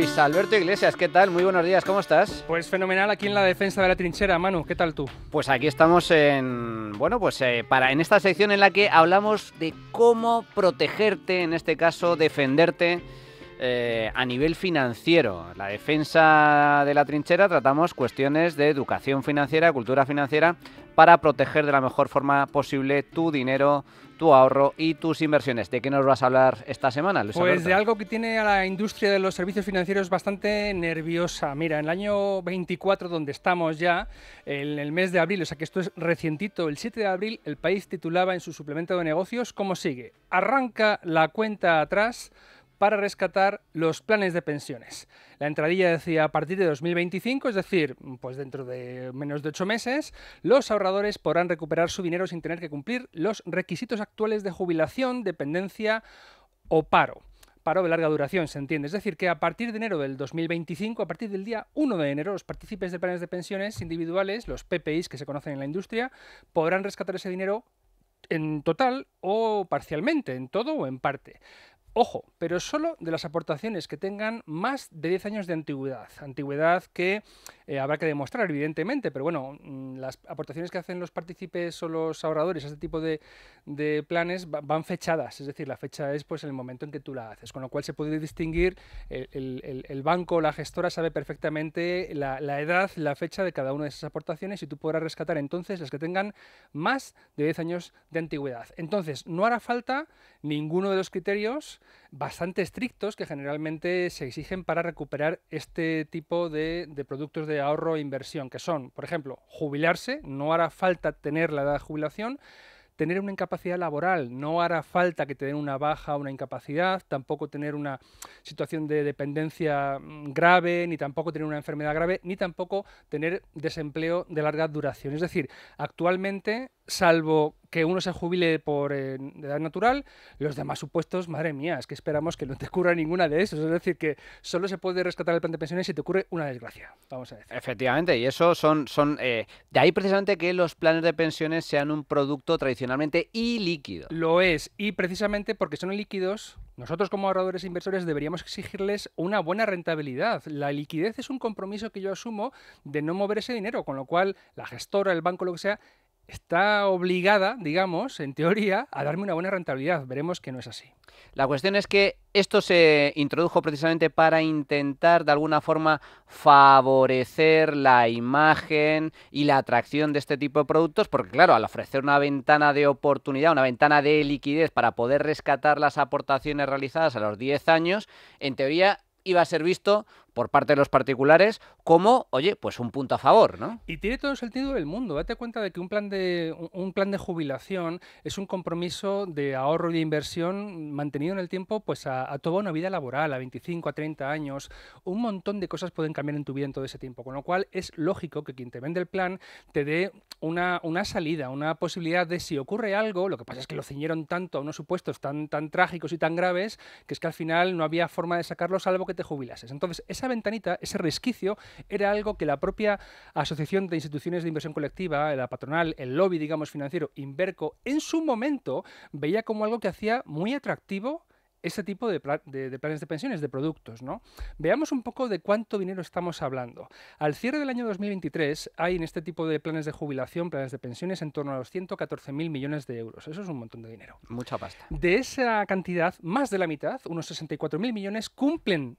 Luis Alberto Iglesias, ¿qué tal? Muy buenos días, ¿cómo estás? Pues fenomenal aquí en la defensa de la trinchera, Manu, ¿qué tal tú? Pues aquí estamos en, bueno, pues eh, para, en esta sección en la que hablamos de cómo protegerte, en este caso defenderte eh, a nivel financiero. La defensa de la trinchera tratamos cuestiones de educación financiera, cultura financiera, para proteger de la mejor forma posible tu dinero, tu ahorro y tus inversiones. ¿De qué nos vas a hablar esta semana, Pues de algo que tiene a la industria de los servicios financieros bastante nerviosa. Mira, en el año 24, donde estamos ya, en el mes de abril, o sea que esto es recientito, el 7 de abril, el país titulaba en su suplemento de negocios como sigue. Arranca la cuenta atrás para rescatar los planes de pensiones. La entradilla decía a partir de 2025, es decir, pues dentro de menos de ocho meses, los ahorradores podrán recuperar su dinero sin tener que cumplir los requisitos actuales de jubilación, dependencia o paro paro de larga duración, se entiende. Es decir, que a partir de enero del 2025, a partir del día 1 de enero, los partícipes de planes de pensiones individuales, los PPIs que se conocen en la industria, podrán rescatar ese dinero en total o parcialmente, en todo o en parte. Ojo, pero solo de las aportaciones que tengan más de 10 años de antigüedad. Antigüedad que eh, habrá que demostrar, evidentemente, pero bueno, mm, las aportaciones que hacen los partícipes o los ahorradores a este tipo de, planes van fechadas, es decir, la fecha es pues el momento en que tú la haces, con lo cual se puede distinguir, el, banco o banco, la gestora sabe perfectamente la, la, edad, la fecha de cada una de esas aportaciones y tú podrás rescatar entonces las que tengan más de 10 años de antigüedad. Entonces, no hará falta ninguno de los criterios bastante estrictos que generalmente se exigen para recuperar este tipo de, de productos de ahorro e inversión, que son, por ejemplo, jubilarse, no hará falta tener la edad de jubilación, tener una incapacidad laboral. No hará falta que te den una baja o una incapacidad, tampoco tener una situación de dependencia mm, grave, ni tampoco tener una enfermedad grave, ni tampoco tener desempleo de larga duración. Es decir, actualmente, salvo que uno se jubile por eh, edad natural, los demás supuestos, madre mía, es que esperamos que no te ocurra ninguna de esos. Es decir, que solo se puede rescatar el plan de pensiones si te ocurre una desgracia, vamos a decir. Efectivamente, y eso son... son eh, de ahí precisamente que los planes de pensiones sean un producto tradicionalmente ilíquido. Lo es, y precisamente porque son ilíquidos, nosotros como ahorradores e inversores deberíamos exigirles una buena rentabilidad. La liquidez es un compromiso que yo asumo de no mover ese dinero, con lo cual la gestora, el banco, lo que sea, está obligada, digamos, en teoría, a darme una buena rentabilidad. Veremos que no es así. La cuestión es que esto se introdujo precisamente para intentar de alguna forma favorecer la imagen y la atracción de este tipo de productos, porque claro, al ofrecer una ventana de oportunidad, una ventana de liquidez para poder rescatar las aportaciones realizadas a los 10 años, en teoría iba a ser visto por parte de los particulares como, oye, pues un punto a favor, ¿no? Y tiene todo el sentido del mundo. Date cuenta de que un plan de, un plan de jubilación es un compromiso de ahorro y de inversión mantenido en el tiempo pues a, toda una vida laboral, a 25, a 30 años. Un montón de cosas pueden cambiar en tu vida en todo ese tiempo, con lo cual es lógico que quien te vende el plan te dé una, salida, una posibilidad de si ocurre algo, lo que pasa es que lo ciñeron tanto a unos supuestos tan, tan trágicos y tan graves que es que al final no había forma de sacarlo salvo que te jubilases. Entonces, es esa ventanita, ese resquicio, era algo que la propia Asociación de Instituciones de Inversión Colectiva, la patronal, el lobby, digamos, financiero, Inverco, en su momento veía como algo que hacía muy atractivo ese tipo de, planes de pensiones, de productos. ¿no? Veamos un poco de cuánto dinero estamos hablando. Al cierre del año 2023 hay en este tipo de planes de jubilación, planes de pensiones, en torno a los 114.000 millones de euros. Eso es un montón de dinero. Mucha pasta. De esa cantidad, más de la mitad, unos 64.000 millones, cumplen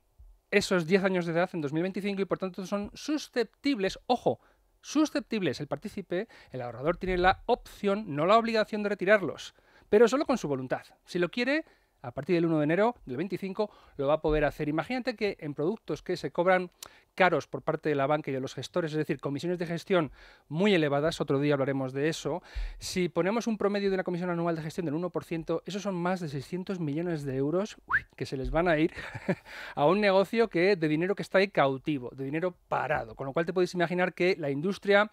esos 10 años de edad en 2025 y por tanto son susceptibles, ojo, susceptibles. El partícipe, el ahorrador tiene la opción, no la obligación de retirarlos, pero solo con su voluntad. Si lo quiere, a partir del 1 de enero del 25 lo va a poder hacer. Imagínate que en productos que se cobran caros por parte de la banca y de los gestores, es decir, comisiones de gestión muy elevadas, otro día hablaremos de eso, si ponemos un promedio de una comisión anual de gestión del 1%, esos son más de 600 millones de euros que se les van a ir a un negocio que de dinero que está ahí cautivo, de dinero parado, con lo cual te podéis imaginar que la industria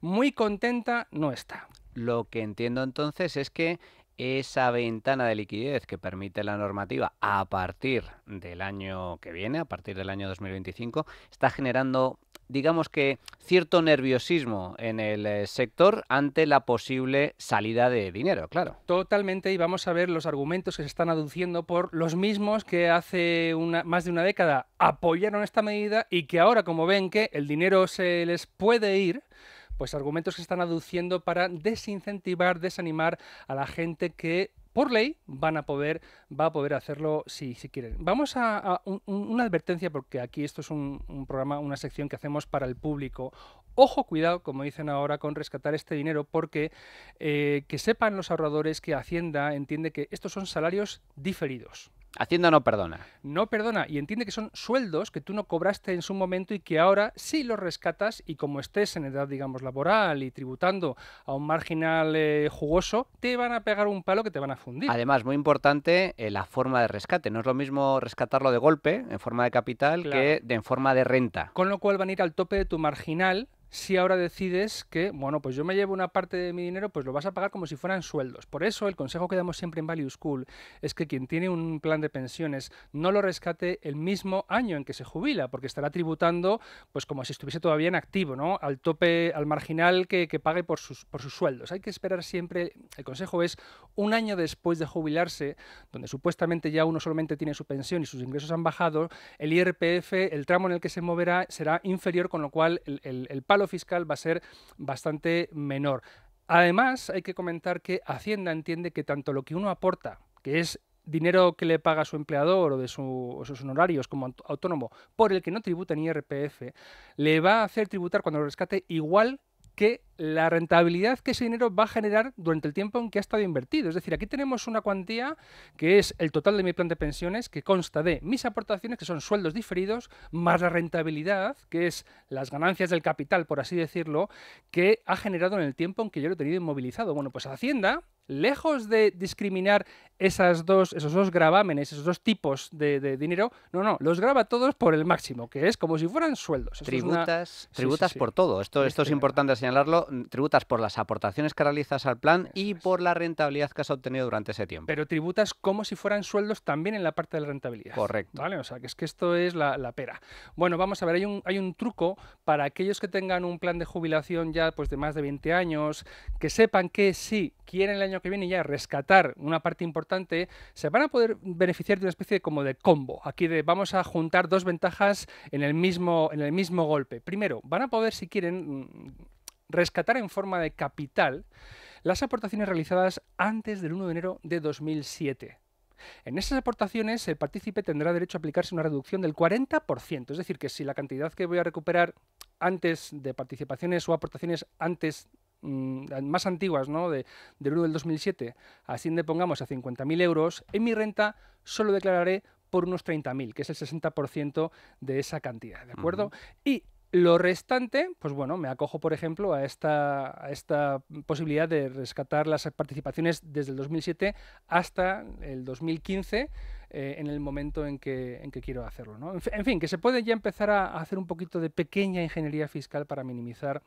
muy contenta no está. Lo que entiendo entonces es que esa ventana de liquidez que permite la normativa a partir del año que viene, a partir del año 2025, está generando, digamos que, cierto nerviosismo en el eh, sector ante la posible salida de dinero, claro. Totalmente, y vamos a ver los argumentos que se están aduciendo por los mismos que hace una, más de una década apoyaron esta medida y que ahora, como ven que el dinero se les puede ir, pues argumentos que se están aduciendo para desincentivar, desanimar a la gente que por ley van a poder, va a poder hacerlo si, quieren. Vamos a, una advertencia, porque aquí esto es un, programa, una sección que hacemos para el público. Ojo, cuidado, como dicen ahora, con rescatar este dinero, porque eh, que sepan los ahorradores que Hacienda entiende que estos son salarios diferidos. Hacienda no perdona. No perdona y entiende que son sueldos que tú no cobraste en su momento y que ahora sí los rescatas y como estés en edad, digamos, laboral y tributando a un marginal eh, jugoso, te van a pegar un palo que te van a fundir. Además, muy importante eh, la forma de rescate. No es lo mismo rescatarlo de golpe, en forma de capital, que en forma de renta. Con lo cual van a ir al tope de tu marginal si ahora decides que, bueno, pues yo me llevo una parte de mi dinero, pues lo vas a pagar como si fueran sueldos. Por eso el consejo que damos siempre en Value School es que quien tiene un plan de pensiones no lo rescate el mismo año en que se jubila, porque estará tributando pues como si estuviese todavía en activo, ¿no? Al tope, al marginal que, pague por sus, por sus sueldos. Hay que esperar siempre, el consejo es un año después de jubilarse, donde supuestamente ya uno solamente tiene su pensión y sus ingresos han bajado, el IRPF, el tramo en el que se moverá será inferior, con lo cual el, el pago lo fiscal va a ser bastante menor. Además, hay que comentar que Hacienda entiende que tanto lo que uno aporta, que es dinero que le paga su empleador o de sus honorarios como autónomo, por el que no tributa ni RPF, le va a hacer tributar cuando lo rescate igual que la rentabilidad que ese dinero va a generar durante el tiempo en que ha estado invertido. Es decir, aquí tenemos una cuantía que es el total de mi plan de pensiones, que consta de mis aportaciones, que son sueldos diferidos, más la rentabilidad, que es las ganancias del capital, por así decirlo, que ha generado en el tiempo en que yo lo he tenido inmovilizado. Bueno, pues Hacienda, lejos de discriminar esas dos, esos dos gravámenes, esos dos tipos de, dinero, no, no, los graba todos por el máximo, que es como si fueran sueldos. tributas, tributas por todo. Esto, esto es este, importante señalarlo tributas por las aportaciones que realizas al plan y por la rentabilidad que has obtenido durante ese tiempo. Pero tributas como si fueran sueldos también en la parte de la rentabilidad. Correcto. ¿Vale? O sea, que es que esto es la, pera. Bueno, vamos a ver, hay un, hay un truco para aquellos que tengan un plan de jubilación ya pues de más de 20 años, que sepan que si quieren el año que viene ya rescatar una parte importante, se van a poder beneficiar de una especie como de combo. Aquí de vamos a juntar dos ventajas en el mismo, en el mismo golpe. Primero, van a poder, si quieren, mm, rescatar en forma de capital las aportaciones realizadas antes del 1 de enero de 2007. En esas aportaciones, el partícipe tendrá derecho a aplicarse una reducción del 40%, es decir, que si la cantidad que voy a recuperar antes de participaciones o aportaciones antes mm, más antiguas, ¿no? De, del 1 del 2007, asciende, pongamos, a 50.000 euros, en mi renta solo declararé por unos 30.000, que es el 60% de esa cantidad, ¿de acuerdo? Y lo restante, pues bueno, me acojo, por ejemplo, a esta, a esta posibilidad de rescatar las participaciones desde el 2007 hasta el 2015, eh, en el momento en que, quiero hacerlo. En, fin, que se puede ya empezar a hacer un poquito de pequeña ingeniería fiscal para minimizar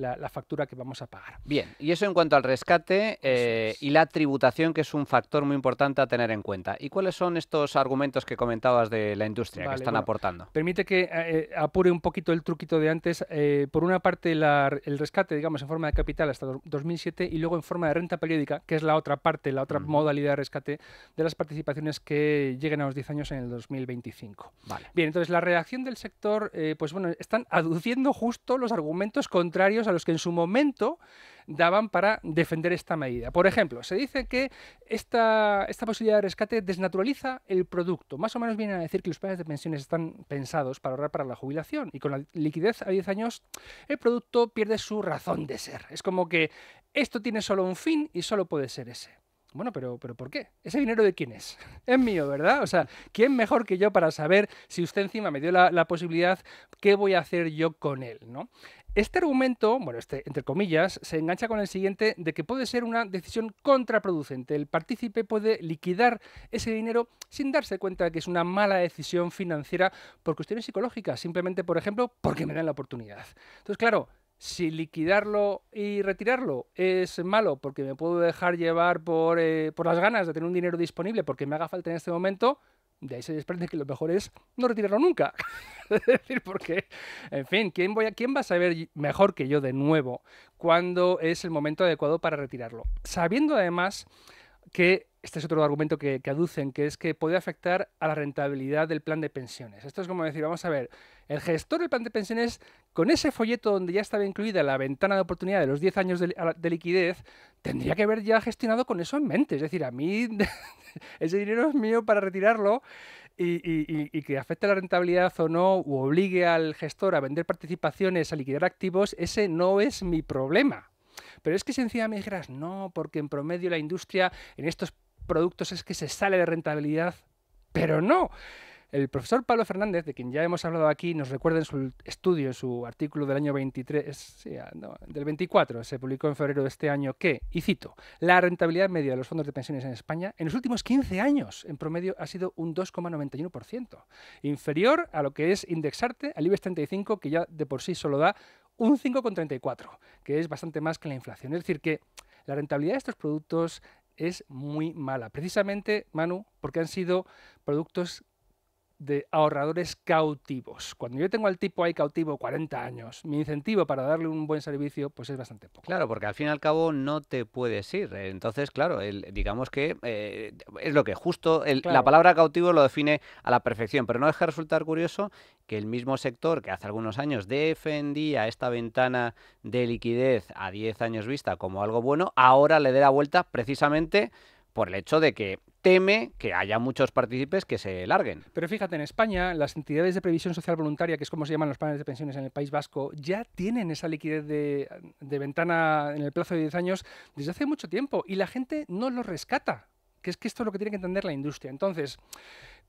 la, factura que vamos a pagar. Bien, y eso en cuanto al rescate eh, y la tributación, que es un factor muy importante a tener en cuenta. ¿Y cuáles son estos argumentos que comentabas de la industria que están aportando? Permite que eh, eh, apure un poquito el truquito de antes. por una parte, el rescate, digamos, en forma de capital hasta 2007 y luego en forma de renta periódica, que es la otra parte, la otra modalidad de rescate de las participaciones que lleguen a los 10 años en el 2025. Vale. Bien, entonces la reacción del sector, pues bueno, están aduciendo justo los argumentos contrarios a los que en su momento daban para defender esta medida. Por ejemplo, se dice que esta, esta posibilidad de rescate desnaturaliza el producto. Más o menos vienen a decir que los planes de pensiones están pensados para ahorrar para la jubilación y con la liquidez a 10 años el producto pierde su razón de ser. Es como que esto tiene solo un fin y solo puede ser ese. Bueno, pero, pero ¿por qué? ¿Ese dinero de quién es? Es mío, ¿verdad? O sea, ¿quién mejor que yo para saber si usted encima me dio la, la posibilidad, qué voy a hacer yo con él? ¿no? Este argumento, bueno, este entre comillas, se engancha con el siguiente de que puede ser una decisión contraproducente. El partícipe puede liquidar ese dinero sin darse cuenta de que es una mala decisión financiera por cuestiones psicológicas, simplemente, por ejemplo, porque me dan la oportunidad. Entonces, claro, si liquidarlo y retirarlo es malo porque me puedo dejar llevar por, eh, por las ganas de tener un dinero disponible porque me haga falta en este momento, de ahí se desprende que lo mejor es no retirarlo nunca. es decir, porque, en fin, ¿quién, voy a, ¿quién va a saber mejor que yo de nuevo cuándo es el momento adecuado para retirarlo? Sabiendo además que este es otro argumento que, aducen, que es que puede afectar a la rentabilidad del plan de pensiones. Esto es como decir, vamos a ver, el gestor del plan de pensiones, con ese folleto donde ya estaba incluida la ventana de oportunidad de los 10 años de, liquidez, tendría que haber ya gestionado con eso en mente. Es decir, a mí ese dinero es mío para retirarlo y, que afecte a la rentabilidad o no, o obligue al gestor a vender participaciones, a liquidar activos, ese no es mi problema. Pero es que sencillamente dijeras, no, porque en promedio la industria en estos productos es que se sale de rentabilidad, pero no. El profesor Pablo Fernández, de quien ya hemos hablado aquí, nos recuerda en su estudio, en su artículo del año 23, ah, del 24, se publicó en febrero de este año, que, y cito, la rentabilidad media de los fondos de pensiones en España en los últimos 15 años, en promedio, ha sido un 2,91%, inferior a lo que es indexarte al IBEX 35, que ya de por sí solo da un 5,34, que es bastante más que la inflación. Es decir, que la rentabilidad de estos productos es muy mala. Precisamente, Manu, porque han sido productos de ahorradores cautivos. Cuando yo tengo al tipo ahí cautivo 40 años, mi incentivo para darle un buen servicio pues es bastante poco. Claro, porque al fin y al cabo no te puedes ir. ¿eh? Entonces, claro, digamos que eh, es lo que justo la palabra cautivo lo define a la perfección, pero no deja resultar curioso que el mismo sector que hace algunos años defendía esta ventana de liquidez a 10 años vista como algo bueno, ahora le dé la vuelta precisamente por el hecho de que teme que haya muchos partícipes que se larguen. Pero fíjate, en España las entidades de previsión social voluntaria, que es como se llaman los planes de pensiones en el País Vasco, ya tienen esa liquidez de, de ventana en el plazo de 10 años desde hace mucho tiempo y la gente no lo rescata que es que esto es lo que tiene que entender la industria. Entonces,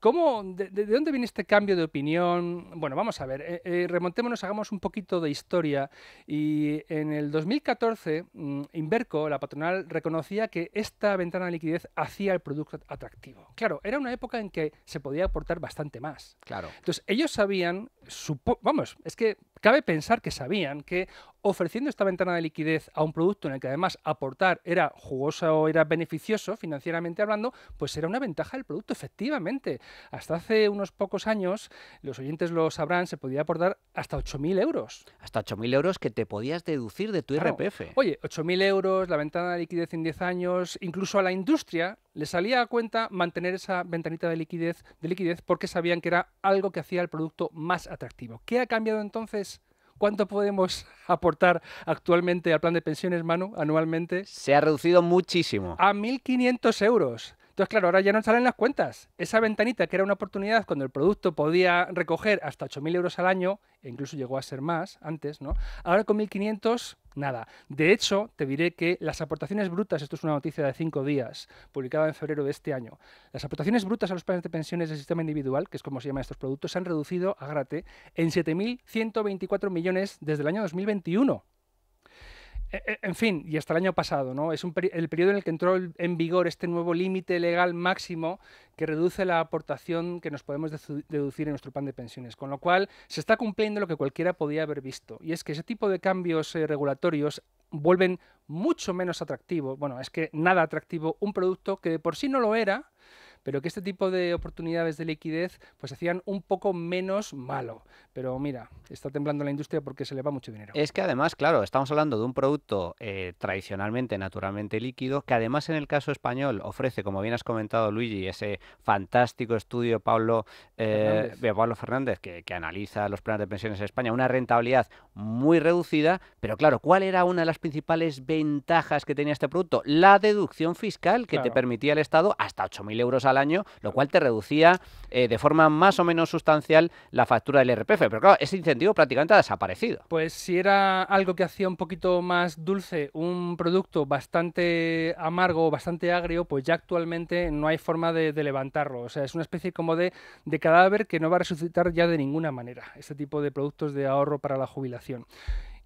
¿Cómo, de, dónde viene este cambio de opinión? Bueno, vamos a ver, eh, eh, remontémonos, hagamos un poquito de historia. Y en el 2014, mm, Inverco, la patronal, reconocía que esta ventana de liquidez hacía el producto atractivo. Claro, era una época en que se podía aportar bastante más. Claro. Entonces, ellos sabían, vamos, es que cabe pensar que sabían que ofreciendo esta ventana de liquidez a un producto en el que además aportar era jugoso o era beneficioso financieramente hablando, pues era una ventaja del producto, efectivamente. Hasta hace unos pocos años, los oyentes lo sabrán, se podía aportar hasta 8.000 euros. Hasta 8.000 euros que te podías deducir de tu IRPF. Oye, 8.000 euros, la ventana de liquidez en 10 años, incluso a la industria le salía a cuenta mantener esa ventanita de liquidez, de liquidez porque sabían que era algo que hacía el producto más atractivo. ¿Qué ha cambiado entonces? ¿Cuánto podemos aportar actualmente al plan de pensiones, Manu, anualmente? Se ha reducido muchísimo. A 1.500 euros. Entonces, claro, ahora ya no salen las cuentas. Esa ventanita que era una oportunidad cuando el producto podía recoger hasta 8.000 euros al año, e incluso llegó a ser más antes, ¿no? Ahora con 1.500, nada. De hecho, te diré que las aportaciones brutas, esto es una noticia de cinco días, publicada en febrero de este año, las aportaciones brutas a los planes de pensiones del sistema individual, que es como se llaman estos productos, se han reducido, a grate en 7.124 millones desde el año 2021. E, e, en fin, y hasta el año pasado, ¿no? Es el periodo en el que entró en vigor este nuevo límite legal máximo que reduce la aportación que nos podemos deducir en nuestro plan de pensiones. Con lo cual, se está cumpliendo lo que cualquiera podía haber visto. Y es que ese tipo de cambios eh, regulatorios vuelven mucho menos atractivo, bueno, es que nada atractivo, un producto que de por sí no lo era, pero que este tipo de oportunidades de liquidez pues hacían un poco menos malo. Pero mira, está temblando la industria porque se le va mucho dinero. Es que además, claro, estamos hablando de un producto eh, tradicionalmente, naturalmente líquido, que además en el caso español ofrece, como bien has comentado Luigi, ese fantástico estudio Pablo, eh, eh, Pablo Fernández, que, analiza los planes de pensiones en España, una rentabilidad muy reducida, pero claro, ¿cuál era una de las principales ventajas que tenía este producto? La deducción fiscal que te permitía el Estado hasta 8.000 euros al al año, lo cual te reducía eh, de forma más o menos sustancial la factura del RPF, Pero claro, ese incentivo prácticamente ha desaparecido. Pues si era algo que hacía un poquito más dulce, un producto bastante amargo, bastante agrio, pues ya actualmente no hay forma de, levantarlo. O sea, es una especie como de, de cadáver que no va a resucitar ya de ninguna manera, este tipo de productos de ahorro para la jubilación.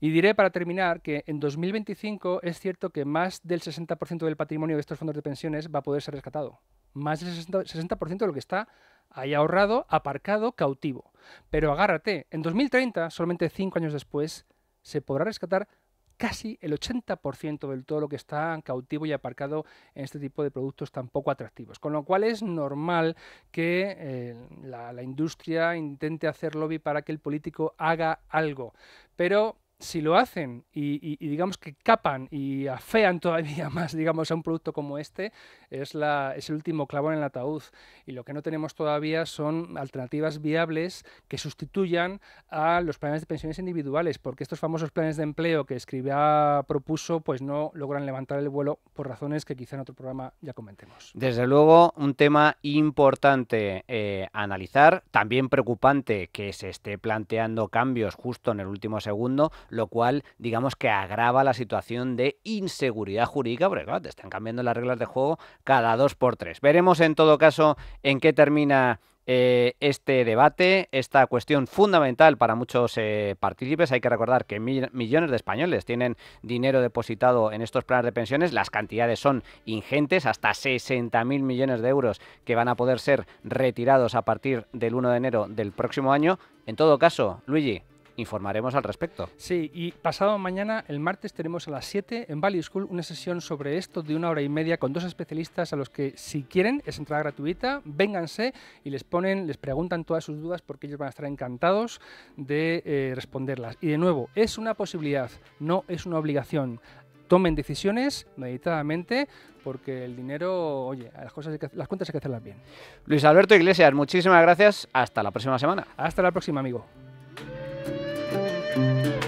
Y diré para terminar que en 2025 es cierto que más del 60% del patrimonio de estos fondos de pensiones va a poder ser rescatado más del 60%, de lo que está ahí ahorrado, aparcado, cautivo. Pero agárrate, en 2030, solamente cinco años después, se podrá rescatar casi el 80% del todo lo que está cautivo y aparcado en este tipo de productos tan poco atractivos. Con lo cual es normal que eh, la, la, industria intente hacer lobby para que el político haga algo. Pero si lo hacen y, digamos que capan y afean todavía más digamos a un producto como este es, el último clavo en el ataúd y lo que no tenemos todavía son alternativas viables que sustituyan a los planes de pensiones individuales porque estos famosos planes de empleo que escribía propuso pues no logran levantar el vuelo por razones que quizá en otro programa ya comentemos. Desde luego un tema importante eh, analizar, también preocupante que se esté planteando cambios justo en el último segundo lo cual digamos que agrava la situación de inseguridad jurídica, porque te están cambiando las reglas de juego cada dos por tres. Veremos en todo caso en qué termina eh, este debate, esta cuestión fundamental para muchos eh, partícipes. Hay que recordar que millones de españoles tienen dinero depositado en estos planes de pensiones. Las cantidades son ingentes, hasta 60.000 millones de euros que van a poder ser retirados a partir del 1 de enero del próximo año. En todo caso, Luigi, informaremos al respecto. Sí, y pasado mañana, el martes, tenemos a las 7 en Valley School una sesión sobre esto de una hora y media con dos especialistas a los que, si quieren, es entrada gratuita, vénganse y les ponen, les preguntan todas sus dudas porque ellos van a estar encantados de eh, responderlas. Y de nuevo, es una posibilidad, no es una obligación tomen decisiones meditadamente porque el dinero, oye, las, cosas las cuentas hay que hacerlas bien. Luis Alberto Iglesias, muchísimas gracias. Hasta la próxima semana. Hasta la próxima, amigo. Thank you.